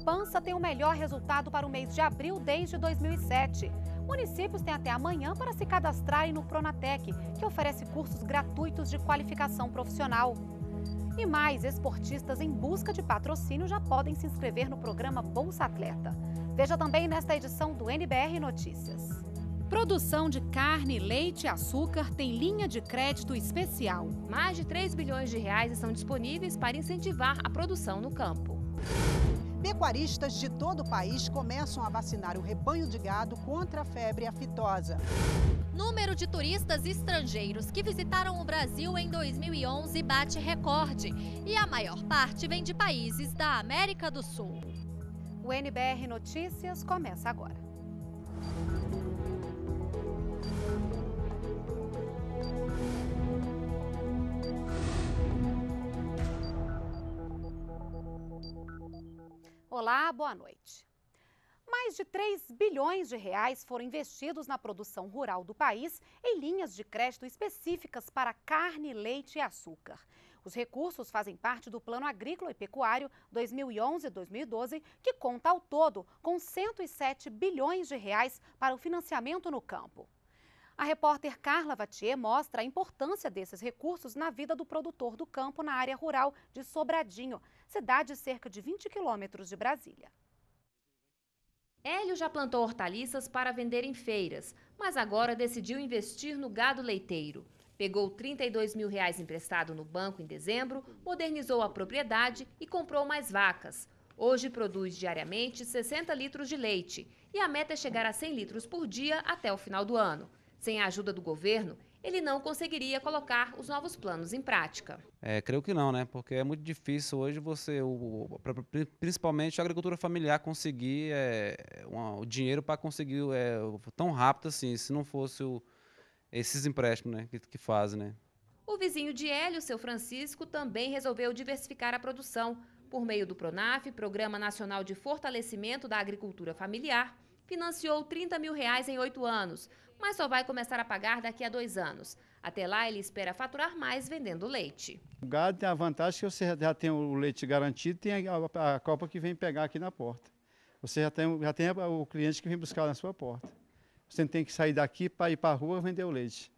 poupança tem o melhor resultado para o mês de abril desde 2007. Municípios têm até amanhã para se cadastrarem no Pronatec, que oferece cursos gratuitos de qualificação profissional. E mais, esportistas em busca de patrocínio já podem se inscrever no programa Bolsa Atleta. Veja também nesta edição do NBR Notícias. Produção de carne, leite e açúcar tem linha de crédito especial. Mais de 3 bilhões de reais estão disponíveis para incentivar a produção no campo. Pecuaristas de todo o país começam a vacinar o rebanho de gado contra a febre aftosa. Número de turistas estrangeiros que visitaram o Brasil em 2011 bate recorde e a maior parte vem de países da América do Sul. O NBR Notícias começa agora. Olá, boa noite. Mais de 3 bilhões de reais foram investidos na produção rural do país em linhas de crédito específicas para carne, leite e açúcar. Os recursos fazem parte do Plano Agrícola e Pecuário 2011-2012, que conta ao todo com 107 bilhões de reais para o financiamento no campo. A repórter Carla Vatier mostra a importância desses recursos na vida do produtor do campo na área rural de Sobradinho cidade cerca de 20 quilômetros de Brasília. Hélio já plantou hortaliças para vender em feiras, mas agora decidiu investir no gado leiteiro. Pegou R$ 32 mil reais emprestado no banco em dezembro, modernizou a propriedade e comprou mais vacas. Hoje produz diariamente 60 litros de leite e a meta é chegar a 100 litros por dia até o final do ano. Sem a ajuda do governo, ele não conseguiria colocar os novos planos em prática. É, creio que não, né? Porque é muito difícil hoje você, o, principalmente a agricultura familiar, conseguir é, uma, o dinheiro para conseguir é, tão rápido assim, se não fosse o, esses empréstimos né, que, que fazem, né? O vizinho de Hélio, seu Francisco, também resolveu diversificar a produção por meio do PRONAF, Programa Nacional de Fortalecimento da Agricultura Familiar, financiou 30 mil reais em oito anos, mas só vai começar a pagar daqui a dois anos. Até lá, ele espera faturar mais vendendo leite. O gado tem a vantagem que você já tem o leite garantido, tem a, a copa que vem pegar aqui na porta. Você já tem, já tem o cliente que vem buscar na sua porta. Você não tem que sair daqui para ir para a rua vender o leite.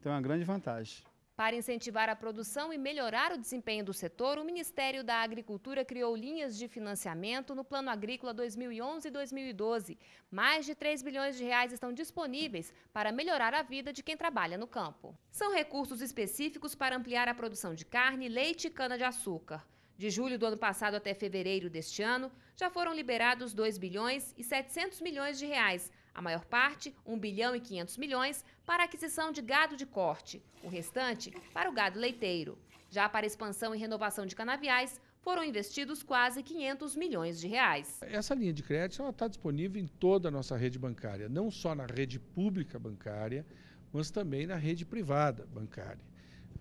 Então é uma grande vantagem. Para incentivar a produção e melhorar o desempenho do setor, o Ministério da Agricultura criou linhas de financiamento no Plano Agrícola 2011 e 2012. Mais de 3 bilhões de reais estão disponíveis para melhorar a vida de quem trabalha no campo. São recursos específicos para ampliar a produção de carne, leite e cana-de-açúcar. De julho do ano passado até fevereiro deste ano, já foram liberados 2 bilhões e 700 milhões de reais a maior parte, 1 bilhão e 500 milhões, para aquisição de gado de corte, o restante para o gado leiteiro. Já para expansão e renovação de canaviais, foram investidos quase 500 milhões de reais. Essa linha de crédito está disponível em toda a nossa rede bancária, não só na rede pública bancária, mas também na rede privada bancária.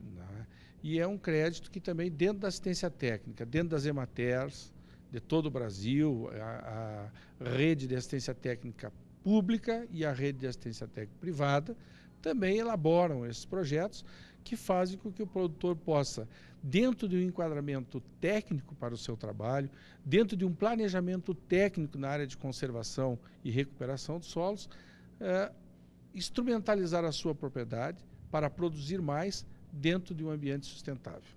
Né? E é um crédito que também dentro da assistência técnica, dentro das EMATERs, de todo o Brasil, a, a rede de assistência técnica pública e a rede de assistência técnica privada também elaboram esses projetos que fazem com que o produtor possa, dentro de um enquadramento técnico para o seu trabalho, dentro de um planejamento técnico na área de conservação e recuperação de solos, eh, instrumentalizar a sua propriedade para produzir mais dentro de um ambiente sustentável.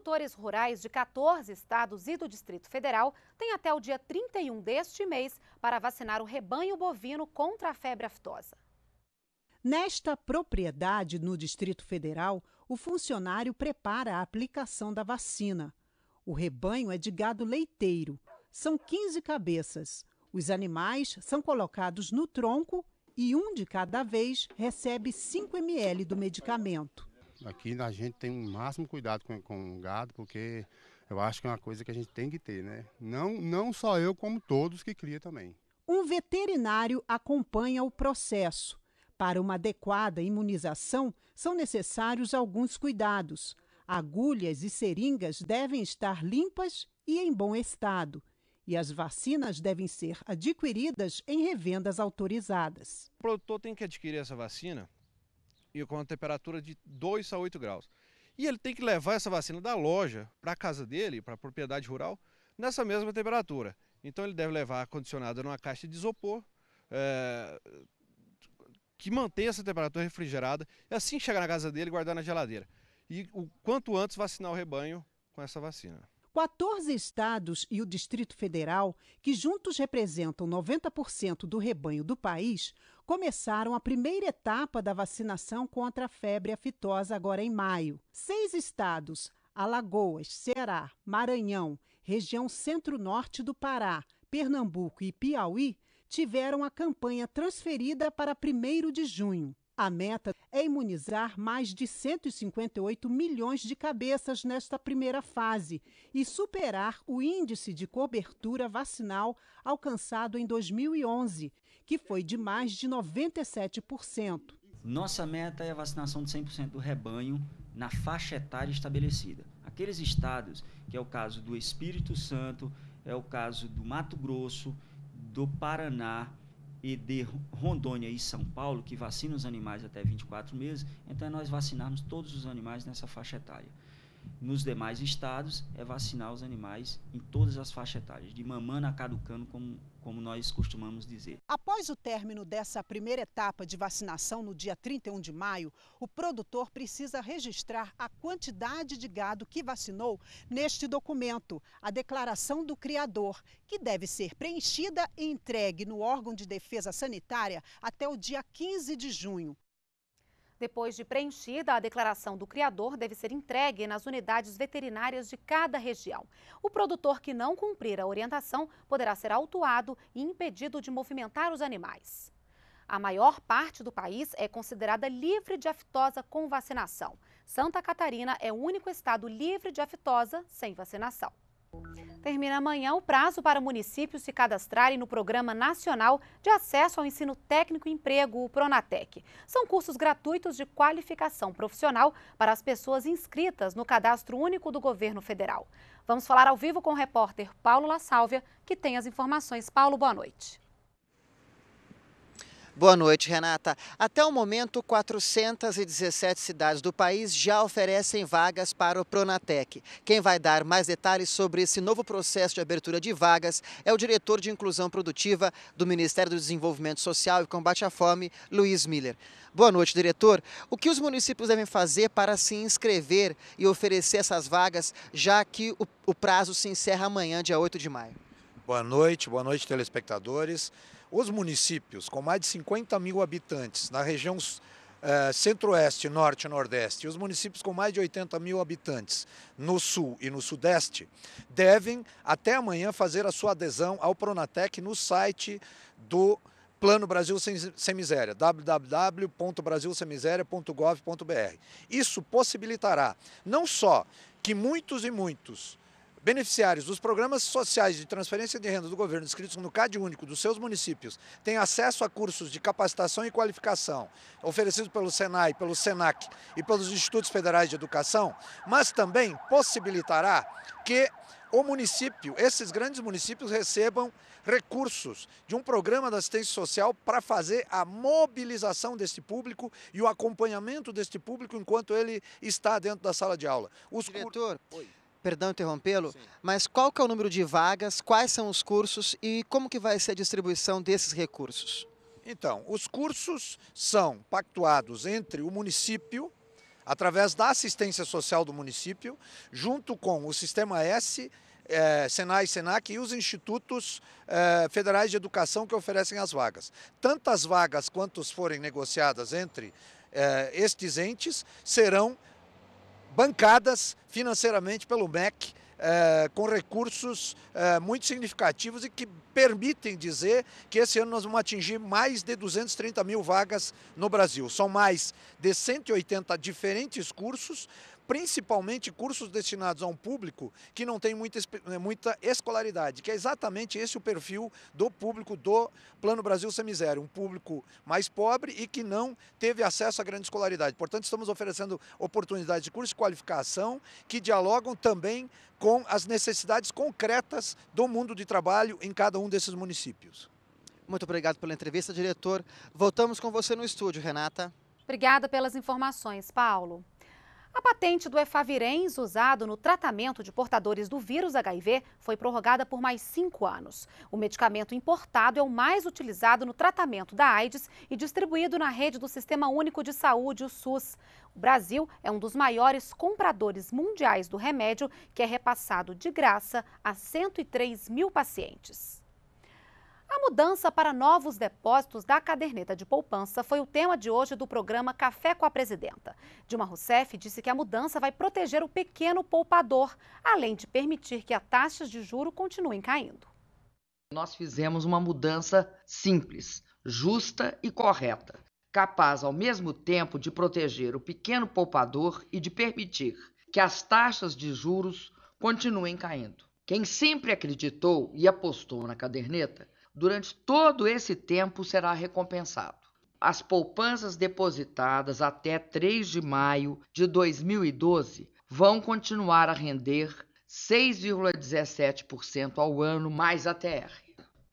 Produtores rurais de 14 estados e do Distrito Federal têm até o dia 31 deste mês para vacinar o rebanho bovino contra a febre aftosa. Nesta propriedade no Distrito Federal, o funcionário prepara a aplicação da vacina. O rebanho é de gado leiteiro. São 15 cabeças. Os animais são colocados no tronco e um de cada vez recebe 5 ml do medicamento. Aqui a gente tem o um máximo cuidado com, com o gado, porque eu acho que é uma coisa que a gente tem que ter, né? Não, não só eu, como todos que cria também. Um veterinário acompanha o processo. Para uma adequada imunização, são necessários alguns cuidados. Agulhas e seringas devem estar limpas e em bom estado. E as vacinas devem ser adquiridas em revendas autorizadas. O produtor tem que adquirir essa vacina e com a temperatura de 2 a 8 graus. E ele tem que levar essa vacina da loja para a casa dele, para a propriedade rural, nessa mesma temperatura. Então ele deve levar condicionada numa caixa de isopor, é, que mantém essa temperatura refrigerada, e assim chegar na casa dele guardar na geladeira. E o quanto antes vacinar o rebanho com essa vacina. 14 estados e o Distrito Federal, que juntos representam 90% do rebanho do país, começaram a primeira etapa da vacinação contra a febre aftosa agora em maio. Seis estados, Alagoas, Ceará, Maranhão, região centro-norte do Pará, Pernambuco e Piauí, tiveram a campanha transferida para 1 de junho. A meta é imunizar mais de 158 milhões de cabeças nesta primeira fase e superar o índice de cobertura vacinal alcançado em 2011, que foi de mais de 97%. Nossa meta é a vacinação de 100% do rebanho na faixa etária estabelecida. Aqueles estados, que é o caso do Espírito Santo, é o caso do Mato Grosso, do Paraná e de Rondônia e São Paulo, que vacinam os animais até 24 meses, então é nós vacinarmos todos os animais nessa faixa etária nos demais estados é vacinar os animais em todas as faixas etárias, de mamãe a caducano, como, como nós costumamos dizer. Após o término dessa primeira etapa de vacinação no dia 31 de maio, o produtor precisa registrar a quantidade de gado que vacinou neste documento, a declaração do criador, que deve ser preenchida e entregue no órgão de defesa sanitária até o dia 15 de junho. Depois de preenchida, a declaração do criador deve ser entregue nas unidades veterinárias de cada região. O produtor que não cumprir a orientação poderá ser autuado e impedido de movimentar os animais. A maior parte do país é considerada livre de aftosa com vacinação. Santa Catarina é o único estado livre de aftosa sem vacinação. Termina amanhã o prazo para municípios se cadastrarem no Programa Nacional de Acesso ao Ensino Técnico e Emprego, o Pronatec. São cursos gratuitos de qualificação profissional para as pessoas inscritas no Cadastro Único do Governo Federal. Vamos falar ao vivo com o repórter Paulo La Sálvia, que tem as informações. Paulo, boa noite. Boa noite, Renata. Até o momento, 417 cidades do país já oferecem vagas para o Pronatec. Quem vai dar mais detalhes sobre esse novo processo de abertura de vagas é o diretor de Inclusão Produtiva do Ministério do Desenvolvimento Social e Combate à Fome, Luiz Miller. Boa noite, diretor. O que os municípios devem fazer para se inscrever e oferecer essas vagas, já que o, o prazo se encerra amanhã, dia 8 de maio? Boa noite, boa noite, telespectadores. Os municípios com mais de 50 mil habitantes na região eh, centro-oeste, norte e nordeste, e os municípios com mais de 80 mil habitantes no sul e no sudeste, devem até amanhã fazer a sua adesão ao Pronatec no site do Plano Brasil Sem, Sem Miséria, www.brasilsemiséria.gov.br. Isso possibilitará não só que muitos e muitos Beneficiários dos programas sociais de transferência de renda do governo inscritos no CAD único dos seus municípios têm acesso a cursos de capacitação e qualificação oferecidos pelo SENAI, pelo SENAC e pelos Institutos Federais de Educação, mas também possibilitará que o município, esses grandes municípios recebam recursos de um programa de assistência social para fazer a mobilização deste público e o acompanhamento deste público enquanto ele está dentro da sala de aula. Os Diretor, cur... Perdão interrompê-lo, mas qual que é o número de vagas, quais são os cursos e como que vai ser a distribuição desses recursos? Então, os cursos são pactuados entre o município, através da assistência social do município, junto com o Sistema S, eh, Senai e Senac e os institutos eh, federais de educação que oferecem as vagas. Tantas vagas quantas forem negociadas entre eh, estes entes serão bancadas financeiramente pelo MEC, eh, com recursos eh, muito significativos e que permitem dizer que esse ano nós vamos atingir mais de 230 mil vagas no Brasil. São mais de 180 diferentes cursos, principalmente cursos destinados a um público que não tem muita, eh, muita escolaridade, que é exatamente esse o perfil do público do Plano Brasil Semisério, um público mais pobre e que não teve acesso à grande escolaridade. Portanto, estamos oferecendo oportunidades de curso de qualificação que dialogam também com as necessidades concretas do mundo de trabalho em cada um desses municípios. Muito obrigado pela entrevista, diretor. Voltamos com você no estúdio, Renata. Obrigada pelas informações, Paulo. A patente do Efavirenz, usado no tratamento de portadores do vírus HIV, foi prorrogada por mais cinco anos. O medicamento importado é o mais utilizado no tratamento da AIDS e distribuído na rede do Sistema Único de Saúde, o SUS. O Brasil é um dos maiores compradores mundiais do remédio, que é repassado de graça a 103 mil pacientes. A mudança para novos depósitos da caderneta de poupança foi o tema de hoje do programa Café com a Presidenta. Dilma Rousseff disse que a mudança vai proteger o pequeno poupador, além de permitir que as taxas de juro continuem caindo. Nós fizemos uma mudança simples, justa e correta, capaz ao mesmo tempo de proteger o pequeno poupador e de permitir que as taxas de juros continuem caindo. Quem sempre acreditou e apostou na caderneta durante todo esse tempo será recompensado. As poupanças depositadas até 3 de maio de 2012 vão continuar a render 6,17% ao ano mais ATR.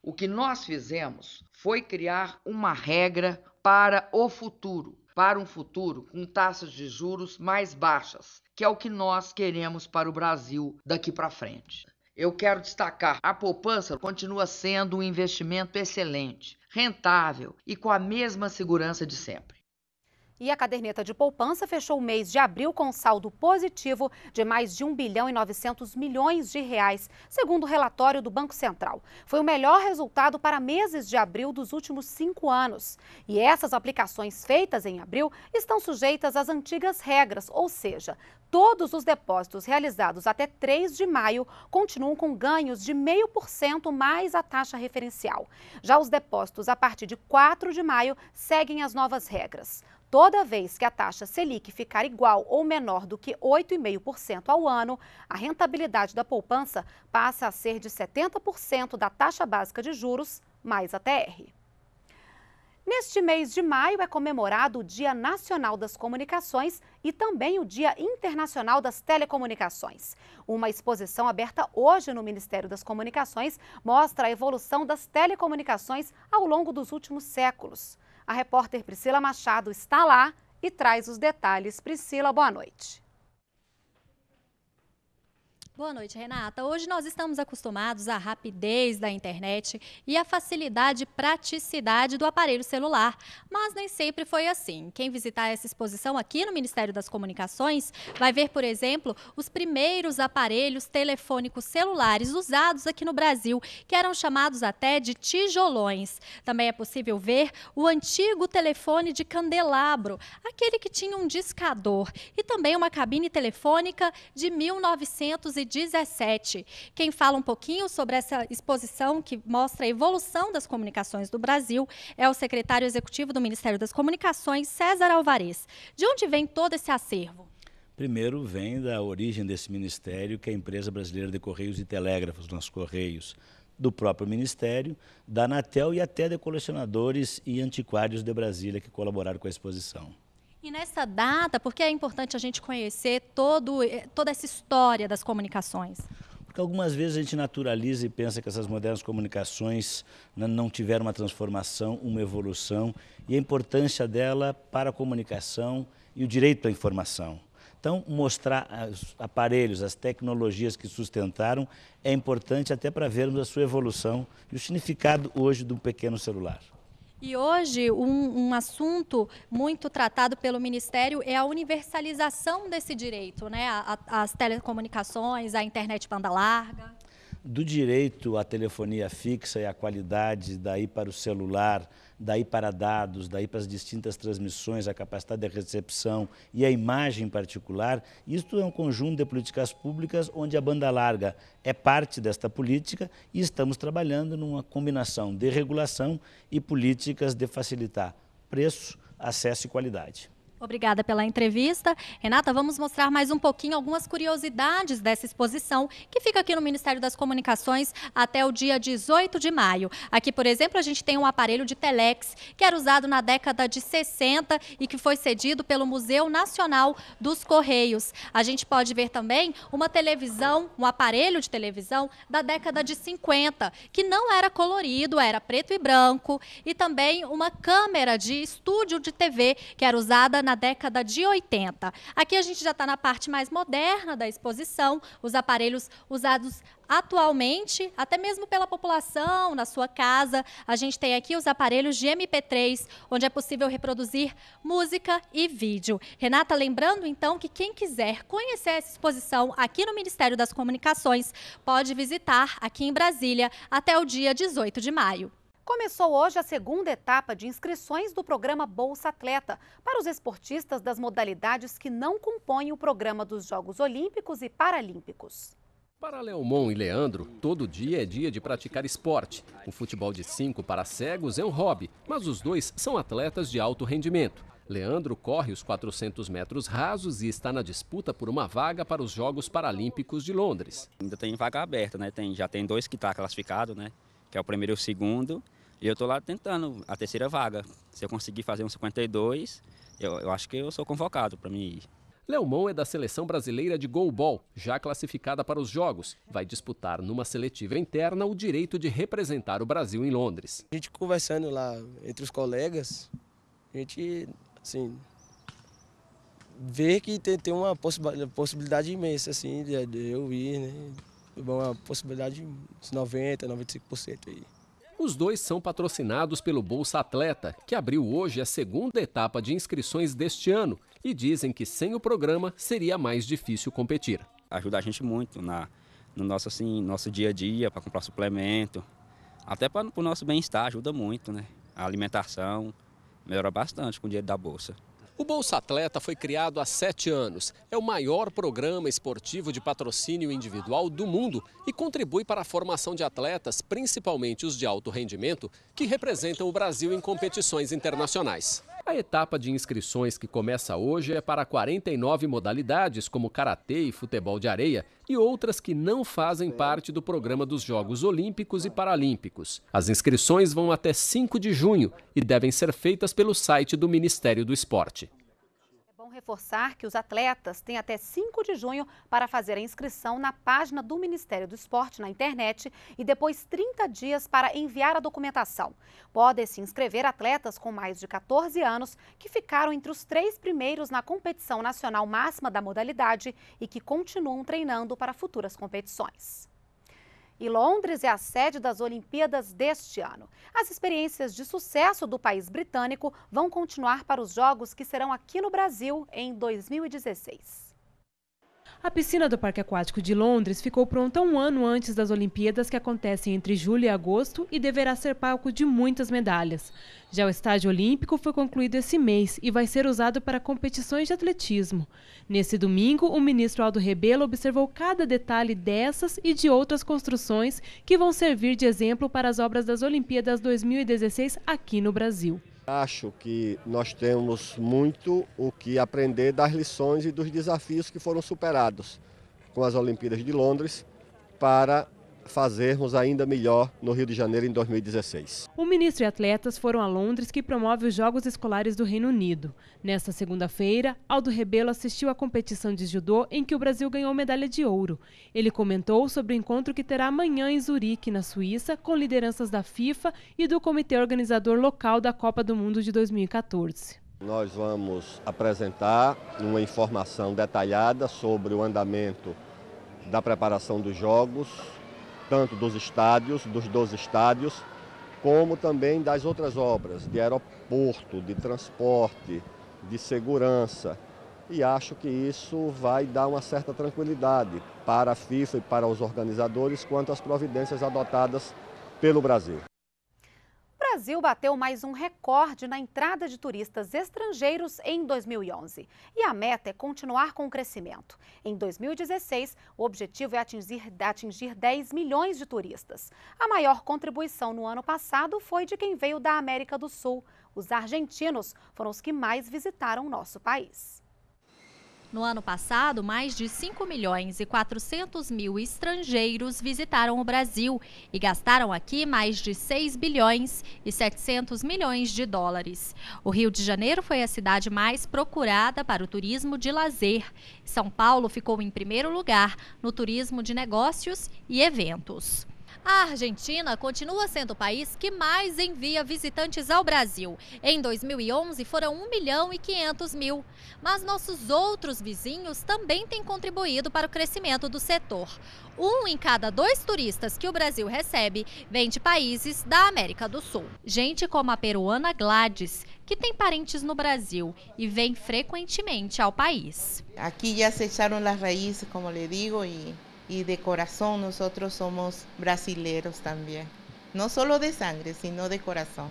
O que nós fizemos foi criar uma regra para o futuro, para um futuro com taxas de juros mais baixas, que é o que nós queremos para o Brasil daqui para frente eu quero destacar: a poupança continua sendo um investimento excelente, rentável e com a mesma segurança de sempre. E a caderneta de poupança fechou o mês de abril com saldo positivo de mais de 1 bilhão e 900 milhões de reais, segundo o relatório do Banco Central. Foi o melhor resultado para meses de abril dos últimos cinco anos. E essas aplicações feitas em abril estão sujeitas às antigas regras, ou seja, todos os depósitos realizados até 3 de maio continuam com ganhos de 0,5% mais a taxa referencial. Já os depósitos a partir de 4 de maio seguem as novas regras. Toda vez que a taxa Selic ficar igual ou menor do que 8,5% ao ano, a rentabilidade da poupança passa a ser de 70% da taxa básica de juros mais a TR. Neste mês de maio é comemorado o Dia Nacional das Comunicações e também o Dia Internacional das Telecomunicações. Uma exposição aberta hoje no Ministério das Comunicações mostra a evolução das telecomunicações ao longo dos últimos séculos. A repórter Priscila Machado está lá e traz os detalhes. Priscila, boa noite. Boa noite, Renata. Hoje nós estamos acostumados à rapidez da internet e à facilidade e praticidade do aparelho celular, mas nem sempre foi assim. Quem visitar essa exposição aqui no Ministério das Comunicações vai ver, por exemplo, os primeiros aparelhos telefônicos celulares usados aqui no Brasil, que eram chamados até de tijolões. Também é possível ver o antigo telefone de candelabro, aquele que tinha um discador, e também uma cabine telefônica de 1910 2017. Quem fala um pouquinho sobre essa exposição que mostra a evolução das comunicações do Brasil é o secretário executivo do Ministério das Comunicações, César Alvarez. De onde vem todo esse acervo? Primeiro vem da origem desse ministério, que é a Empresa Brasileira de Correios e Telégrafos, nossos Correios, do próprio Ministério, da Anatel e até de colecionadores e antiquários de Brasília que colaboraram com a exposição. E nessa data, por que é importante a gente conhecer todo, eh, toda essa história das comunicações? Porque algumas vezes a gente naturaliza e pensa que essas modernas comunicações né, não tiveram uma transformação, uma evolução, e a importância dela para a comunicação e o direito à informação. Então, mostrar os aparelhos, as tecnologias que sustentaram é importante até para vermos a sua evolução e o significado hoje de um pequeno celular. E hoje, um, um, assunto muito tratado pelo Ministério é a universalização desse direito, né? A, a, as telecomunicações, a internet banda larga do direito à telefonia fixa e à qualidade, daí para o celular, daí para dados, daí para as distintas transmissões, a capacidade de recepção e a imagem em particular, isto é um conjunto de políticas públicas onde a banda larga é parte desta política e estamos trabalhando numa combinação de regulação e políticas de facilitar preço, acesso e qualidade. Obrigada pela entrevista. Renata, vamos mostrar mais um pouquinho algumas curiosidades dessa exposição que fica aqui no Ministério das Comunicações até o dia 18 de maio. Aqui, por exemplo, a gente tem um aparelho de telex que era usado na década de 60 e que foi cedido pelo Museu Nacional dos Correios. A gente pode ver também uma televisão, um aparelho de televisão da década de 50, que não era colorido, era preto e branco, e também uma câmera de estúdio de TV que era usada na década de 80. Aqui a gente já está na parte mais moderna da exposição, os aparelhos usados atualmente, até mesmo pela população, na sua casa. A gente tem aqui os aparelhos de MP3, onde é possível reproduzir música e vídeo. Renata, lembrando então que quem quiser conhecer essa exposição aqui no Ministério das Comunicações pode visitar aqui em Brasília até o dia 18 de maio. Começou hoje a segunda etapa de inscrições do programa Bolsa Atleta para os esportistas das modalidades que não compõem o programa dos Jogos Olímpicos e Paralímpicos. Para Leomon e Leandro, todo dia é dia de praticar esporte. O futebol de cinco para cegos é um hobby, mas os dois são atletas de alto rendimento. Leandro corre os 400 metros rasos e está na disputa por uma vaga para os Jogos Paralímpicos de Londres. Ainda tem vaga aberta, né? Tem, já tem dois que estão tá classificados, né? Que é o primeiro e o segundo. E eu estou lá tentando a terceira vaga. Se eu conseguir fazer um 52, eu, eu acho que eu sou convocado para mim ir. Leomon é da seleção brasileira de goalball, já classificada para os Jogos. Vai disputar numa seletiva interna o direito de representar o Brasil em Londres. A gente conversando lá entre os colegas, a gente, assim, vê que tem, tem uma possibilidade imensa, assim, de eu ir, né? Uma possibilidade de 90%, 95% aí. Os dois são patrocinados pelo Bolsa Atleta, que abriu hoje a segunda etapa de inscrições deste ano e dizem que sem o programa seria mais difícil competir. Ajuda a gente muito na, no nosso, assim, nosso dia a dia, para comprar suplemento, até para o nosso bem-estar, ajuda muito, né? A alimentação melhora bastante com o dinheiro da bolsa. O Bolsa Atleta foi criado há sete anos. É o maior programa esportivo de patrocínio individual do mundo e contribui para a formação de atletas, principalmente os de alto rendimento, que representam o Brasil em competições internacionais. A etapa de inscrições que começa hoje é para 49 modalidades, como karatê e futebol de areia, e outras que não fazem parte do programa dos Jogos Olímpicos e Paralímpicos. As inscrições vão até 5 de junho e devem ser feitas pelo site do Ministério do Esporte reforçar que os atletas têm até 5 de junho para fazer a inscrição na página do Ministério do Esporte na internet e depois 30 dias para enviar a documentação. Podem se inscrever atletas com mais de 14 anos que ficaram entre os três primeiros na competição nacional máxima da modalidade e que continuam treinando para futuras competições e Londres é a sede das Olimpíadas deste ano. As experiências de sucesso do país britânico vão continuar para os jogos que serão aqui no Brasil em 2016. A piscina do Parque Aquático de Londres ficou pronta um ano antes das Olimpíadas que acontecem entre julho e agosto e deverá ser palco de muitas medalhas. Já o estádio olímpico foi concluído esse mês e vai ser usado para competições de atletismo. Nesse domingo, o ministro Aldo Rebelo observou cada detalhe dessas e de outras construções que vão servir de exemplo para as obras das Olimpíadas 2016 aqui no Brasil. Acho que nós temos muito o que aprender das lições e dos desafios que foram superados com as Olimpíadas de Londres para fazermos ainda melhor no Rio de Janeiro em 2016. O ministro e atletas foram a Londres, que promove os Jogos Escolares do Reino Unido. Nesta segunda-feira, Aldo Rebelo assistiu à competição de judô em que o Brasil ganhou medalha de ouro. Ele comentou sobre o encontro que terá amanhã em Zurique, na Suíça, com lideranças da FIFA e do comitê organizador local da Copa do Mundo de 2014. Nós vamos apresentar uma informação detalhada sobre o andamento da preparação dos jogos, tanto dos estádios, dos 12 estádios, como também das outras obras, de aeroporto, de transporte, de segurança. E acho que isso vai dar uma certa tranquilidade para a FIFA e para os organizadores quanto às providências adotadas pelo Brasil. Brasil bateu mais um recorde na entrada de turistas estrangeiros em 2011. E a meta é continuar com o crescimento. Em 2016, o objetivo é atingir, atingir 10 milhões de turistas. A maior contribuição no ano passado foi de quem veio da América do Sul. Os argentinos foram os que mais visitaram o nosso país. No ano passado, mais de 5 milhões e 400 mil estrangeiros visitaram o Brasil e gastaram aqui mais de 6 bilhões e 700 milhões de dólares. O Rio de Janeiro foi a cidade mais procurada para o turismo de lazer. São Paulo ficou em primeiro lugar no turismo de negócios e eventos. A Argentina continua sendo o país que mais envia visitantes ao Brasil. Em 2011, foram 1 milhão e 500 mil. Mas nossos outros vizinhos também têm contribuído para o crescimento do setor. Um em cada dois turistas que o Brasil recebe vem de países da América do Sul. Gente como a peruana Gladys, que tem parentes no Brasil e vem frequentemente ao país. Aqui já se echaram as raízes, como lhe digo, e y de corazón nosotros somos brasileiros también, no solo de sangre, sino de corazón.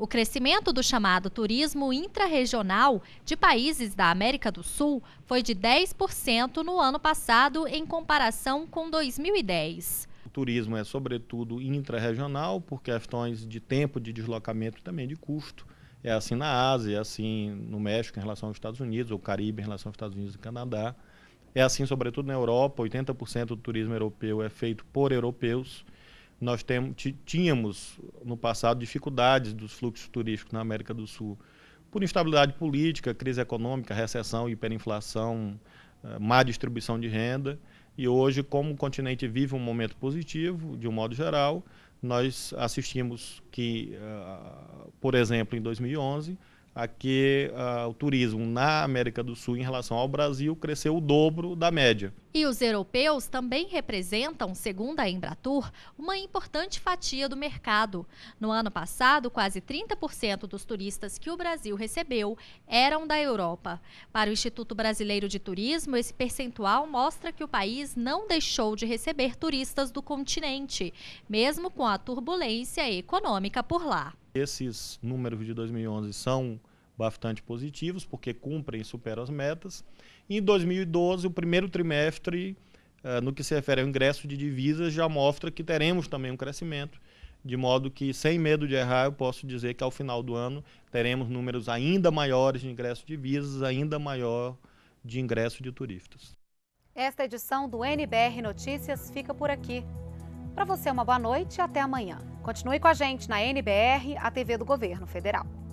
O crescimento do chamado turismo intrarregional de países da América do Sul foi de 10% no ano passado em comparação com 2010. O turismo é sobretudo intrarregional por questões de tempo de deslocamento e também de custo. É assim na Ásia, é assim no México em relação aos Estados Unidos, ou Caribe em relação aos Estados Unidos e Canadá. É assim, sobretudo na Europa, 80% do turismo europeu é feito por europeus. Nós tínhamos no passado dificuldades dos fluxos turísticos na América do Sul por instabilidade política, crise econômica, recessão, hiperinflação, eh, má distribuição de renda. E hoje, como o continente vive um momento positivo, de um modo geral, nós assistimos que, eh, por exemplo, em 2011, a que uh, o turismo na América do Sul em relação ao Brasil cresceu o dobro da média. E os europeus também representam, segundo a Embratur, uma importante fatia do mercado. No ano passado, quase 30% dos turistas que o Brasil recebeu eram da Europa. Para o Instituto Brasileiro de Turismo, esse percentual mostra que o país não deixou de receber turistas do continente, mesmo com a turbulência econômica por lá. Esses números de 2011 são bastante positivos, porque cumprem e superam as metas. Em 2012, o primeiro trimestre, eh, no que se refere ao ingresso de divisas, já mostra que teremos também um crescimento, de modo que, sem medo de errar, eu posso dizer que ao final do ano teremos números ainda maiores de ingresso de divisas, ainda maior de ingresso de turistas. Esta edição do NBR Notícias fica por aqui. Para você, uma boa noite e até amanhã. Continue com a gente na NBR, a TV do Governo Federal.